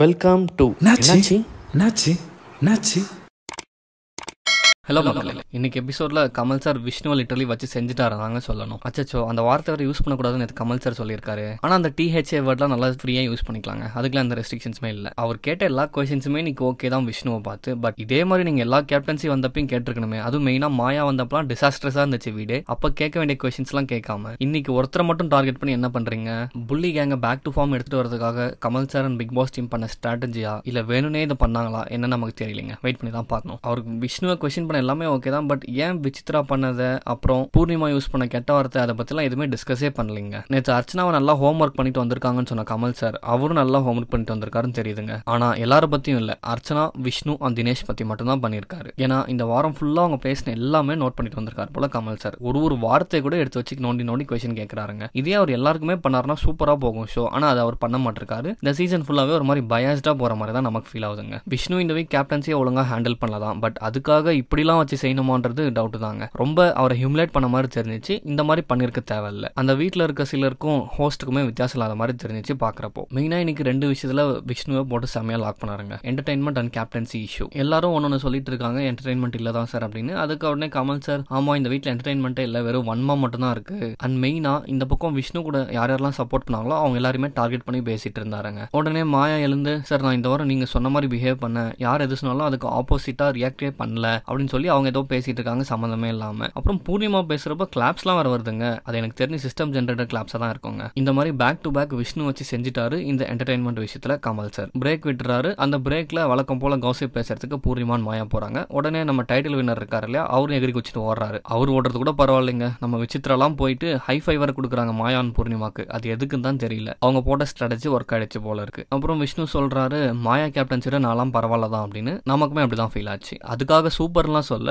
welcome to நாச்சி நாச்சி நாச்சி ஹலோ மக்களே இன்னைக்கு எபிசோட்ல கமல் சார் விஷ்ணுவல் இட்டலி வச்சு செஞ்சுட்டாருதாங்க சொல்லணும் அச்சோ அந்த வார்த்தை வரை யூஸ் பண்ணக்கூடாதுன்னு கமல் சார் சொல்லியிருக்காரு ஆனா அந்த டிஹெச்ஏ வேர்ட்லாம் நல்லா ஃப்ரீயா யூஸ் பண்ணிக்கலாங்க அதுக்குலாம் அந்த ரெஸ்ட்ரிக்ஷன்ஸுமே இல்லை அவர் கேட்ட எல்லா கொஸ்டின்ஸுமே இன்னைக்கு ஓகே தான் விஷ்ணுவை பார்த்து பட் இதே மாதிரி நீங்க எல்லா கேப்டன்சி வந்தப்பையும் கேட்டிருக்கணுமே அதுவும் மெயினா மாயா வந்தப்பலாம் டிசாஸ்டர்ஸா இருந்துச்சு வீடு அப்ப கேட்க வேண்டிய கொஸ்டின்ஸ்லாம் கேட்காம இன்னைக்கு ஒருத்தரை மட்டும் டார்கெட் பண்ணி என்ன பண்றீங்க புள்ளி கேங்க பேக் டு ஃபார்ம் எடுத்துட்டு வரதுக்காக Kamal sir and Bigg Boss team பண்ண ஸ்ட்ராட்டஜியா இல்ல வேணும்னே இதை பண்ணாங்களா என்ன நமக்கு தெரியலங்க வெயிட் பண்ணி தான் பார்க்கணும் அவருக்கு விஷ்ணுவை கொஸ்டின் பண்ண எல்லாமே ஓகே தான் பட் ஏன் விசித்ரா பண்ணதை அப்புறம் பூர்ணிமா யூஸ் பண்ண கெட்ட வார்த்தை அதை பற்றிலாம் எதுவுமே டிஸ்கஸே பண்ணலீங்க நேற்று அர்ச்சனாவை நல்லா ஹோம் ஒர்க் பண்ணிட்டு வந்திருக்காங்கன்னு சொன்ன கமல் சார் அவரும் நல்லா ஹோம் ஒர்க் பண்ணிட்டு வந்திருக்காருன்னு தெரியுதுங்க ஆனால் எல்லார பற்றியும் இல்லை அர்ச்சனா விஷ்ணு அண்ட் தினேஷ் பற்றி மட்டும்தான் பண்ணியிருக்காரு ஏன்னா இந்த வாரம் ஃபுல்லாக அவங்க பேசின எல்லாமே நோட் பண்ணிட்டு வந்திருக்காரு போல கமல் சார் ஒரு ஒரு வார்த்தையை கூட எடுத்து வச்சு நோண்டி நோண்டி கொஸ்டின் கேட்குறாருங்க இதே அவர் எல்லாருக்குமே பண்ணாருன்னா சூப்பராக போகும் ஷோ ஆனால் அதை அவர் பண்ண மாட்டிருக்காரு இந்த சீசன் ஃபுல்லாகவே ஒரு மாதிரி பயாஸ்டாக போகிற மாதிரி தான் நமக்கு ஃபீல் ஆகுதுங்க விஷ்ணு இந்த வீக் கேப்டன்சியை ஒழுங்காக ஹேண்டில் பண்ணலாம் பட் அதுக்காக இப்படி இப்படிலாம் வச்சு செய்யணுமான்றது டவுட் தாங்க ரொம்ப அவரை ஹியூமிலேட் பண்ண மாதிரி தெரிஞ்சிச்சு இந்த மாதிரி பண்ணிருக்க தேவையில்ல அந்த வீட்டில் இருக்க சிலருக்கும் ஹோஸ்ட்டுக்குமே வித்தியாசம் இல்லாத மாதிரி தெரிஞ்சிச்சு பார்க்குறப்போ மெயினாக இன்னைக்கு ரெண்டு விஷயத்தில் விஷ்ணுவை போட்டு செமையாக லாக் பண்ணாருங்க என்டர்டைன்மெண்ட் அண்ட் கேப்டன்சி இஷ்யூ எல்லாரும் ஒன்று ஒன்று சொல்லிட்டு இருக்காங்க என்டர்டைன்மெண்ட் இல்லை தான் சார் அப்படின்னு அதுக்கு உடனே கமல் சார் ஆமாம் இந்த வீட்டில் என்டர்டைன்மெண்ட்டே இல்லை வெறும் வன்மா மட்டும்தான் இருக்கு அண்ட் மெயினாக இந்த பக்கம் விஷ்ணு கூட யார் யாரெல்லாம் சப்போர்ட் பண்ணாங்களோ அவங்க எல்லாருமே டார்கெட் பண்ணி பேசிட்டு இருந்தாருங்க உடனே மாயா எழுந்து சார் நான் இந்த வாரம் நீங்கள் சொன்ன மாதிரி பிஹேவ் பண்ண யார் எது சொன்னாலும் அதுக்கு ஆப்போசிட்டாக ரியாக்டே பண்ணல அப்படின்னு சொல்லி அவங்க ஏதோ பேசிகிட்டு இருக்காங்க சம்மந்தமே இல்லாமல் அப்புறம் பூர்ணிமா பேசுகிறப்ப கிளாப்ஸ்லாம் வர வருதுங்க அது எனக்கு தெரிஞ்சு சிஸ்டம் ஜென்ரேட்டர் கிளாப்ஸ் தான் இருக்குங்க இந்த மாதிரி பேக் டு பேக் விஷ்ணு வச்சு செஞ்சுட்டாரு இந்த என்டர்டைன்மெண்ட் விஷயத்தில் கமல் சார் பிரேக் விட்டுறாரு அந்த பிரேக்கில் வழக்கம் போல் கௌசி பேசுறதுக்கு பூர்ணிமான் மாயா போகிறாங்க உடனே நம்ம டைட்டில் வின்னர் இருக்காரு இல்லையா அவரும் எகிரி வச்சுட்டு ஓடுறாரு அவர் ஓடுறது கூட பரவாயில்லைங்க நம்ம விசித்திரலாம் போயிட்டு ஹை ஃபைவர் கொடுக்குறாங்க மாயான் பூர்ணிமாக்கு அது எதுக்குன்னு தான் தெரியல அவங்க போட்ட ஸ்ட்ராட்டஜி ஒர்க் ஆயிடுச்சு போல இருக்கு அப்புறம் விஷ்ணு சொல்றாரு மாயா கேப்டன்சிட நான்லாம் பரவாயில்ல தான் அப்படின்னு நமக்குமே அப்படிதான் ஃபீல் ஆச்சு அதுக்காக சூப்பர்லாம் சொல்ல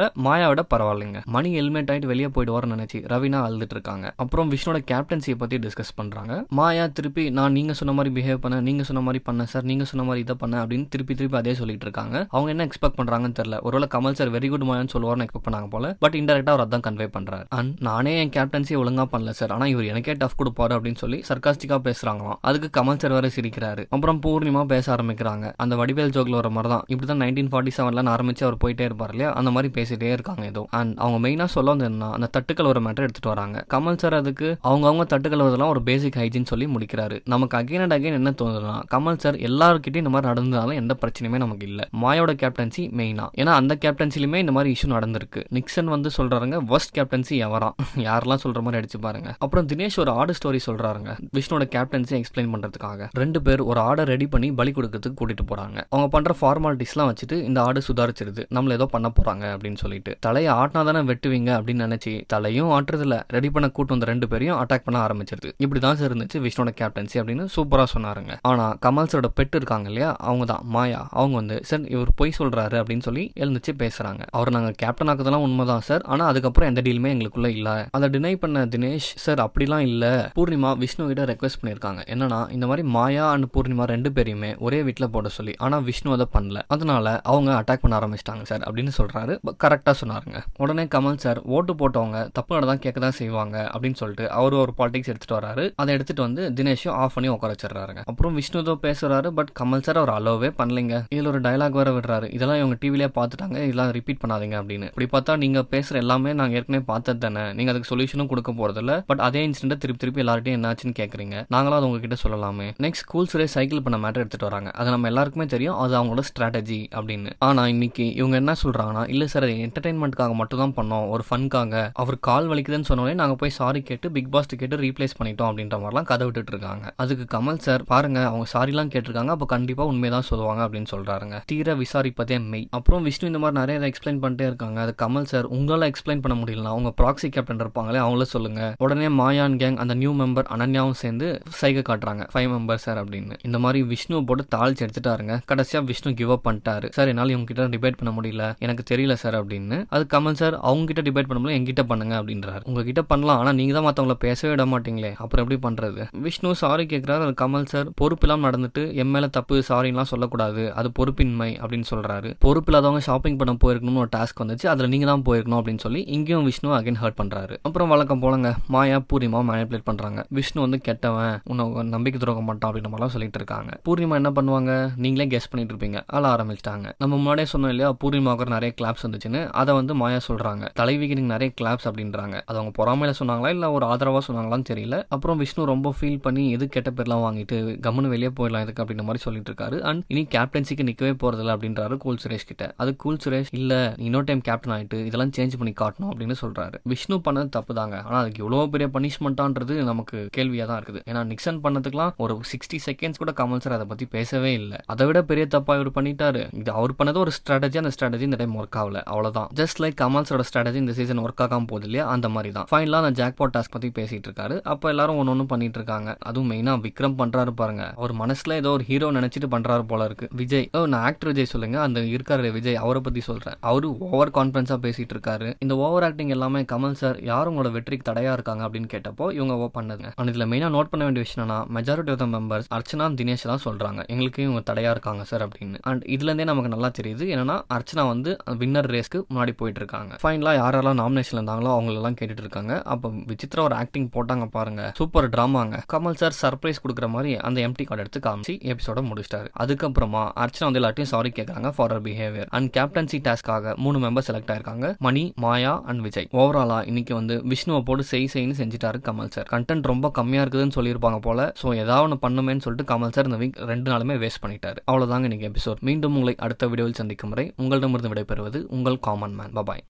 விட பரவாயில்லைங்க மணி ஹெல்மெட் ஆகிட்டு வெளியே போயிடுவார்னு நினச்சி ரவினா அழுதுட்டு இருக்காங்க அப்புறம் விஷ்ணுவோட கேப்டன்சியை பற்றி டிஸ்கஸ் பண்ணுறாங்க மாயா திருப்பி நான் நீங்கள் சொன்ன மாதிரி பிஹேவ் பண்ண நீங்கள் சொன்ன மாதிரி பண்ண சார் நீங்கள் சொன்ன மாதிரி இதை பண்ண அப்படின்னு திருப்பி திருப்பி அதே சொல்லிட்டு இருக்காங்க அவங்க என்ன எக்ஸ்பெக்ட் பண்றாங்கன்னு தெரியல ஒருவேளை கமல் சார் வெரி குட் மாயான்னு சொல்லுவார்னு எக்ஸ்பெக்ட் பண்ணாங்க போல பட் இன்டெரக்டா அவர் அதான் கன்வே பண்றாரு அண்ட் நானே என் கேப்டன்சியை ஒழுங்காக பண்ணல சார் ஆனால் இவர் எனக்கே டஃப் கொடுப்பாரு அப்படின்னு சொல்லி சர்க்காஸ்டிக்காக பேசுறாங்களாம் அதுக்கு கமல் சார் வேற சிரிக்கிறாரு அப்புறம் பூர்ணிமா பேச ஆரம்பிக்கிறாங்க அந்த வடிவேல் ஜோக்ல வர மாதிரி தான் இப்படி தான் நைன்டீன் ஃபார்ட்டி செவன்ல ஆரம்பிச்சு அவர் போயிட்டே இருப்பார் இல்லையா அந்த மாதிரி மாதிரி பேசிகிட்டே இருக்காங்க ஏதோ அண்ட் அவங்க மெயினாக சொல்ல வந்ததுன்னா அந்த தட்டுக்கள் ஒரு மேட்டர் எடுத்துகிட்டு வராங்க கமல் சார் அதுக்கு அவங்க அவங்க தட்டு ஒரு பேசிக் ஹைஜின் சொல்லி முடிக்கிறாரு நமக்கு அகைன் அண்ட் அகைன் என்ன தோணுதுன்னா கமல் சார் எல்லாருக்கிட்டையும் இந்த மாதிரி நடந்ததாலும் எந்த பிரச்சனையுமே நமக்கு இல்லை மாயோட கேப்டன்சி மெயினா ஏன்னா அந்த கேப்டன்சிலுமே இந்த மாதிரி இஷ்யூ நடந்திருக்கு நிக்சன் வந்து சொல்கிறாங்க ஒர்ஸ்ட் கேப்டன்சி எவரா யாரெல்லாம் சொல்கிற மாதிரி அடிச்சு பாருங்க அப்புறம் தினேஷ் ஒரு ஆடு ஸ்டோரி சொல்றாங்க விஷ்ணுவோட கேப்டன்சி எக்ஸ்பிளைன் பண்ணுறதுக்காக ரெண்டு பேர் ஒரு ஆடை ரெடி பண்ணி பலி கொடுக்கறதுக்கு கூட்டிகிட்டு போகிறாங்க அவங்க பண்ணுற ஃபார்மாலிட்டிஸ்லாம் வச்சுட்டு இந்த ஆடு சுதாரிச்சிருது நம்மள ஏதோ பண்ண போகிறாங்க அப்படின்னு சொல்லிட்டு தலையை ஆட்டினா தானே வெட்டுவீங்க அப்படின்னு நினைச்சு தலையும் ஆட்டுறதில்ல ரெடி பண்ண கூட்டு வந்த ரெண்டு பேரையும் அட்டாக் பண்ண ஆரம்பிச்சிருது இப்படிதான் சார் இருந்துச்சு விஷ்ணுவோட கேப்டன்சி அப்படின்னு சூப்பரா சொன்னாருங்க ஆனா கமல்ஸோட பெட் இருக்காங்க இல்லையா அவங்க தான் மாயா அவங்க வந்து சார் இவர் பொய் சொல்றாரு அப்படின்னு சொல்லி எழுந்துச்சு பேசுறாங்க அவர் நாங்க கேப்டன் ஆக்குதெல்லாம் உண்மைதான் சார் ஆனா அதுக்கப்புறம் எந்த டீலுமே எங்களுக்குள்ள இல்ல அதை டினை பண்ண தினேஷ் சார் அப்படிலாம் இல்ல பூர்ணிமா விஷ்ணு கிட்ட ரெக்வஸ்ட் பண்ணிருக்காங்க என்னன்னா இந்த மாதிரி மாயா அண்ட் பூர்ணிமா ரெண்டு பேரையுமே ஒரே வீட்டில் போட சொல்லி ஆனா விஷ்ணு அதை பண்ணல அதனால அவங்க அட்டாக் பண்ண ஆரம்பிச்சிட்டாங்க சார் அப்படின்னு சொல்றாரு கரெக்டாக சொன்னாருங்க உடனே கமல் சார் ஓட்டு போட்டவங்க தப்பு தான் கேட்க தான் செய்வாங்க அப்படின்னு சொல்லிட்டு அவர் ஒரு பாலிடிக்ஸ் எடுத்துட்டு வராரு அதை எடுத்துட்டு வந்து தினேஷும் ஆஃப் பண்ணி உட்கார வச்சிடறாருங்க அப்புறம் விஷ்ணுதோ பேசுறாரு பட் கமல் சார் அவர் அலோவே பண்ணலைங்க இதில் ஒரு டைலாக் வேற விடுறாரு இதெல்லாம் இவங்க டிவிலேயே பார்த்துட்டாங்க இதெல்லாம் ரிப்பீட் பண்ணாதீங்க அப்படின்னு இப்படி பார்த்தா நீங்க பேசுற எல்லாமே நாங்கள் ஏற்கனவே பார்த்தது தானே நீங்க அதுக்கு சொல்யூஷனும் கொடுக்க போறதில்ல பட் அதே இன்சிடென்ட் திருப்பி திருப்பி எல்லார்ட்டையும் என்னாச்சுன்னு கேட்குறீங்க நாங்களும் அது உங்ககிட்ட சொல்லலாமே நெக்ஸ்ட் ஸ்கூல்ஸ் சைக்கிள் பண்ண மேட்டர் எடுத்துட்டு வராங்க அது நம்ம எல்லாருக்குமே தெரியும் அது அவங்களோட ஸ்ட்ராட்டஜி அப்படின்னு ஆனா இன்னைக்கு இவங்க என்ன சொல்றாங்கன்னா இல்ல சார் என்டர்டைன்மெண்ட்காக மட்டும் தான் பண்ணோம் ஒரு ஃபன்காக அவர் கால் வலிக்குதுன்னு சொன்னோடனே நாங்கள் போய் சாரி கேட்டு பிக் பாஸ் கேட்டு ரீப்ளேஸ் பண்ணிட்டோம் அப்படின்ற மாதிரிலாம் கதை விட்டுட்டு இருக்காங்க அதுக்கு கமல் சார் பாருங்க அவங்க சாரிலாம் கேட்டிருக்காங்க அப்போ கண்டிப்பாக உண்மைதான் சொல்லுவாங்க அப்படின்னு சொல்றாங்க தீர விசாரிப்பதே மெய் அப்புறம் விஷ்ணு இந்த மாதிரி நிறைய எக்ஸ்பிளைன் பண்ணிட்டே இருக்காங்க அது கமல் சார் உங்களால் எக்ஸ்பிளைன் பண்ண முடியல அவங்க ப்ராக்சி கேப்டன் இருப்பாங்களே அவங்கள சொல்லுங்க உடனே மாயான் கேங் அந்த நியூ மெம்பர் அனன்யாவும் சேர்ந்து சைகை காட்டுறாங்க ஃபைவ் மெம்பர் சார் அப்படின்னு இந்த மாதிரி விஷ்ணு போட்டு தாழ்ச்சி எடுத்துட்டாருங்க கடைசியாக விஷ்ணு கிவ் அப் பண்ணிட்டாரு சார் என்னால் இவங்க கிட்ட டிபேட் பண்ண முடியல எனக்கு தெரியல சார் அப்படின்னு அது கமல் சார் அவங்க கிட்ட டிபேட் பண்ணலாம் எங்கிட்ட பண்ணுங்க அப்படின்றாரு உங்ககிட்ட பண்ணலாம் ஆனால் நீங்கள் தான் மற்றவங்கள பேசவே விட மாட்டீங்களே அப்புறம் எப்படி பண்ணுறது விஷ்ணு சாரி கேட்குறாரு அது கமல் சார் எல்லாம் நடந்துட்டு என் மேலே தப்பு சாரிலாம் சொல்லக்கூடாது அது பொறுப்பின்மை அப்படின்னு சொல்கிறாரு பொறுப்பு இல்லாதவங்க ஷாப்பிங் பண்ண போயிருக்கணும்னு ஒரு டாஸ்க் வந்துச்சு அதில் நீங்கள் தான் போயிருக்கணும் அப்படின்னு சொல்லி இங்கேயும் விஷ்ணு அகைன் ஹர்ட் பண்ணுறாரு அப்புறம் வழக்கம் போலங்க மாயா பூர்ணிமா மேனிபுலேட் பண்ணுறாங்க விஷ்ணு வந்து கெட்டவன் உன்னை நம்பிக்கை துறக்க மாட்டான் அப்படின்ற மாதிரிலாம் சொல்லிட்டு இருக்காங்க பூர்ணிமா என்ன பண்ணுவாங்க நீங்களே கெஸ் பண்ணிட்டு இருப்பீங்க அதெல்லாம் ஆரம்பிச்சிட்டாங்க நம்ம முன்னாடியே சொன்னோம் இல்லையா பூர்ணிமாவுக்கு நிறைய கிளாப்ஸ் வந்துச்சுன்னு அதை வந்து மாயா சொல்கிறாங்க தலைவிகிங் நிறைய கிளாப்ஸ் அப்படின்றாங்க அது அவங்க பொறாமையில் சொன்னாங்களா இல்லை ஒரு ஆதரவாக சொன்னாங்களான்னு தெரியல அப்புறம் விஷ்ணு ரொம்ப ஃபீல் பண்ணி எது கெட்ட பேர்லாம் வாங்கிட்டு கம்முன்னு வெளியே போயிடலாம் எதுக்கு அப்படின்ற மாதிரி சொல்லிட்டு இருக்காரு அண்ட் இனி கேப்டன்சிக்கு நிற்கவே போகிறதில்ல அப்படின்றாரு கூல் சுரேஷ் கிட்ட அது கூல் சுரேஷ் இல்லை இன்னொரு டைம் கேப்டன் ஆகிட்டு இதெல்லாம் சேஞ்ச் பண்ணி காட்டணும் அப்படின்னு சொல்கிறாரு விஷ்ணு பண்ணது தப்பு தாங்க ஆனால் அதுக்கு எவ்வளோ பெரிய பனிஷ்மெண்ட்டான்றது நமக்கு கேள்வியாக தான் இருக்குது ஏன்னா நிக்சன் பண்ணதுக்கெல்லாம் ஒரு சிக்ஸ்டி செகண்ட்ஸ் கூட கமல் சார் அதை பற்றி பேசவே இல்லை அதை விட பெரிய தப்பாக இவர் பண்ணிட்டாரு இது அவர் பண்ணது ஒரு ஸ்ட்ராட்டஜி அந்த ஸ்ட்ராட்டஜி இந்த டைம் ஒர்க் ஆகல ஆகல அவ்வளோதான் ஜஸ்ட் லைக் கமல்ஸோட ஸ்ட்ராட்டஜி இந்த சீசன் ஒர்க் ஆகாம போகுது இல்லையா அந்த மாதிரி தான் ஃபைனலாக அந்த ஜாக்பாட் டாஸ்க் பற்றி பேசிட்டு இருக்காரு அப்போ எல்லாரும் ஒன்று ஒன்று பண்ணிட்டு இருக்காங்க அதுவும் மெயினாக விக்ரம் பண்ணுறாரு பாருங்க அவர் மனசில் ஏதோ ஒரு ஹீரோ நினச்சிட்டு பண்ணுறாரு போல இருக்கு விஜய் நான் ஆக்டர் விஜய் சொல்லுங்க அந்த இருக்காரு விஜய் அவரை பற்றி சொல்கிறேன் அவரு ஓவர் கான்ஃபிடன்ஸாக பேசிட்டு இருக்காரு இந்த ஓவர் ஆக்டிங் எல்லாமே கமல் சார் யார் உங்களோட வெற்றிக்கு தடையாக இருக்காங்க அப்படின்னு கேட்டப்போ இவங்க ஓ பண்ணுங்க அண்ட் இதில் மெயினாக நோட் பண்ண வேண்டிய விஷயம் majority of the members Archana Dinesh தான் சொல்கிறாங்க எங்களுக்கு இவங்க தடையாக இருக்காங்க சார் அப்படின்னு அண்ட் இதுலேருந்தே நமக்கு நல்லா தெரியுது என்னன்னா அர்ச்சனா வந்து வின்னர் வின்னர் ரேஸ்க்கு முன்னாடி போயிட்டு இருக்காங்க ஃபைனலாக யாரெல்லாம் நாமினேஷன் இருந்தாங்களோ அவங்களெல்லாம் கேட்டுட்டு இருக்காங்க அப்போ விசித்ரா ஒரு ஆக்டிங் போட்டாங்க பாருங்க சூப்பர் ட்ராமாங்க கமல் சார் சர்ப்ரைஸ் கொடுக்குற மாதிரி அந்த எம்டி கார்டு எடுத்து காமிச்சு எபிசோட முடிச்சிட்டாரு அதுக்கப்புறமா அர்ச்சனா வந்து எல்லாத்தையும் சாரி கேட்குறாங்க for our behaviour and captaincy டாஸ்க்காக மூணு மெம்பர் செலக்ட் ஆயிருக்காங்க மணி மாயா அண்ட் விஜய் ஓவராலா இன்னைக்கு வந்து விஷ்ணுவை போட்டு செய் செய்யு செஞ்சுட்டாரு கமல் சார் கண்டென்ட் ரொம்ப கம்மியா இருக்குதுன்னு சொல்லியிருப்பாங்க போல ஸோ ஏதாவது ஒன்று பண்ணுமேன்னு சொல்லிட்டு கமல் சார் இந்த வீக் ரெண்டு நாளுமே வேஸ்ட் பண்ணிட்டாரு அவ்வளோதாங்க இன்னைக்கு எபிசோட் மீண்டும் உங்களை அடுத்த வீடியோவில் சந்திக்கும் முறை உங்களிடமிருந்து விடைபெறுவது உங்கள் காமன் மேன் பாய்